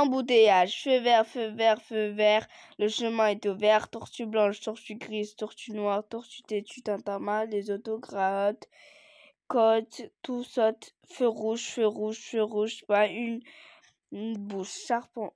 Embouteillage, feu vert, feu vert, feu vert, le chemin est ouvert, tortue blanche, tortue grise, tortue noire, tortue têtue, mal. les autogrates, côte, tout saute, feu rouge, feu rouge, feu rouge, pas une, bouche, Charpent.